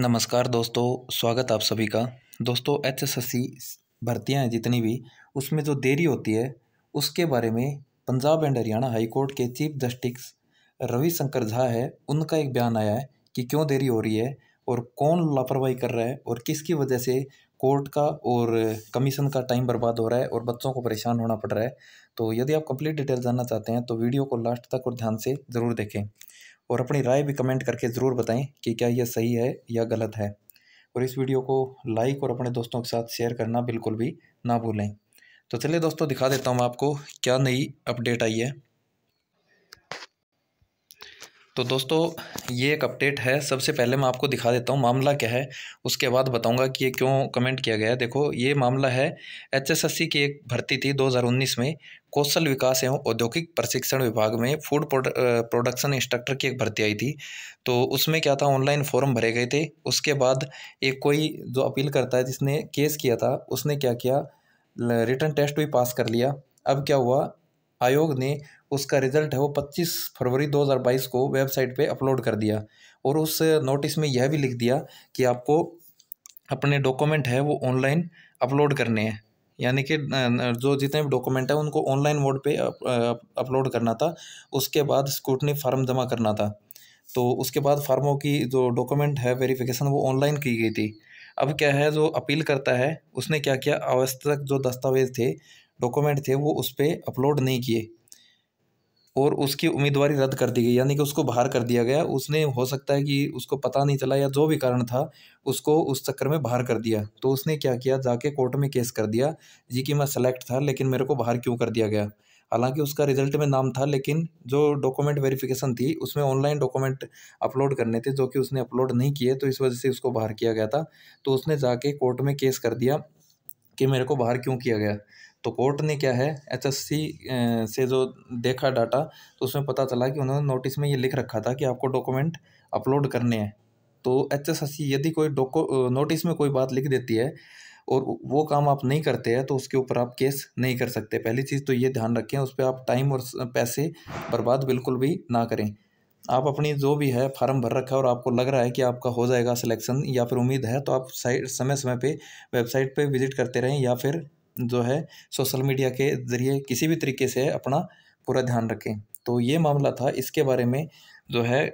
नमस्कार दोस्तों स्वागत आप सभी का दोस्तों एच एस एस सी भर्तियाँ हैं जितनी भी उसमें जो देरी होती है उसके बारे में पंजाब एंड हरियाणा हाईकोर्ट के चीफ जस्टिस रविशंकर झा है उनका एक बयान आया है कि क्यों देरी हो रही है और कौन लापरवाही कर रहा है और किसकी वजह से कोर्ट का और कमीशन का टाइम बर्बाद हो रहा है और बच्चों को परेशान होना पड़ रहा है तो यदि आप कंप्लीट डिटेल जानना चाहते हैं तो वीडियो को लास्ट तक और ध्यान से ज़रूर देखें और अपनी राय भी कमेंट करके ज़रूर बताएं कि क्या यह सही है या गलत है और इस वीडियो को लाइक और अपने दोस्तों के साथ शेयर करना बिल्कुल भी ना भूलें तो चलिए दोस्तों दिखा देता हूँ आपको क्या नई अपडेट आई है तो दोस्तों ये एक अपडेट है सबसे पहले मैं आपको दिखा देता हूँ मामला क्या है उसके बाद बताऊँगा कि ये क्यों कमेंट किया गया है देखो ये मामला है एचएसएससी की एक भर्ती थी 2019 में कौशल विकास एवं औद्योगिक प्रशिक्षण विभाग में फूड प्रोडक्शन इंस्ट्रक्टर की एक भर्ती आई थी तो उसमें क्या था ऑनलाइन फॉर्म भरे गए थे उसके बाद एक कोई जो अपील करता है जिसने केस किया था उसने क्या किया रिटर्न टेस्ट भी पास कर लिया अब क्या हुआ आयोग ने उसका रिज़ल्ट है वो 25 फरवरी 2022 को वेबसाइट पे अपलोड कर दिया और उस नोटिस में यह भी लिख दिया कि आपको अपने डॉक्यूमेंट है वो ऑनलाइन अपलोड करने हैं यानी कि जो जितने भी डॉक्यूमेंट हैं उनको ऑनलाइन मोड पे अपलोड करना था उसके बाद स्कूटनी फार्म जमा करना था तो उसके बाद फार्मों की जो डॉक्यूमेंट है वेरीफिकेशन वो ऑनलाइन की गई थी अब क्या है जो अपील करता है उसने क्या किया आवश्यक जो दस्तावेज थे डॉक्यूमेंट थे वो उस पर अपलोड नहीं किए और उसकी उम्मीदवारी रद्द कर दी गई यानी कि उसको बाहर कर दिया गया उसने हो सकता है कि उसको पता नहीं चला या जो भी कारण था उसको उस चक्कर में बाहर कर दिया तो उसने क्या किया जाके कोर्ट में केस कर दिया जी कि मैं सेलेक्ट था लेकिन मेरे को बाहर क्यों कर दिया गया हालांकि उसका रिजल्ट में नाम था लेकिन जो डॉक्यूमेंट वेरिफिकेशन थी उसमें ऑनलाइन डॉक्यूमेंट अपलोड करने थे जो कि उसने अपलोड नहीं किए तो इस वजह से उसको बाहर किया गया था तो उसने जाके कोर्ट में केस कर दिया कि मेरे को बाहर क्यों किया गया तो कोर्ट ने क्या है एचएससी से जो देखा डाटा तो उसमें पता चला कि उन्होंने नोटिस में ये लिख रखा था कि आपको डॉक्यूमेंट अपलोड करने हैं तो एचएससी यदि कोई डॉको नोटिस में कोई बात लिख देती है और वो काम आप नहीं करते हैं तो उसके ऊपर आप केस नहीं कर सकते पहली चीज़ तो ये ध्यान रखें उस पर आप टाइम और पैसे बर्बाद बिल्कुल भी ना करें आप अपनी जो भी है फार्म भर रखा है और आपको लग रहा है कि आपका हो जाएगा सिलेक्शन या फिर उम्मीद है तो आप साइट समय समय पे वेबसाइट पे विजिट करते रहें या फिर जो है सोशल मीडिया के ज़रिए किसी भी तरीके से अपना पूरा ध्यान रखें तो ये मामला था इसके बारे में जो है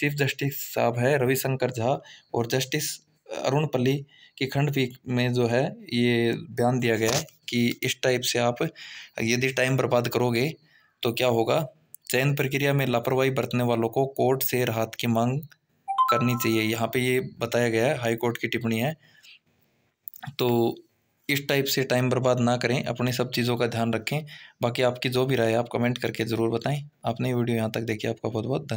चीफ जस्टिस साहब है रविशंकर झा और जस्टिस अरुण पल्ली की खंडपीठ में जो है ये बयान दिया गया कि इस टाइप से आप यदि टाइम बर्बाद करोगे तो क्या होगा चयन प्रक्रिया में लापरवाही बरतने वालों को कोर्ट से राहत की मांग करनी चाहिए यहाँ पे ये बताया गया है हाई कोर्ट की टिप्पणी है तो इस टाइप से टाइम बर्बाद ना करें अपने सब चीज़ों का ध्यान रखें बाकी आपकी जो भी राय है आप कमेंट करके ज़रूर बताएं आपने वीडियो यहाँ तक देखी आपका बहुत बहुत धन्यवाद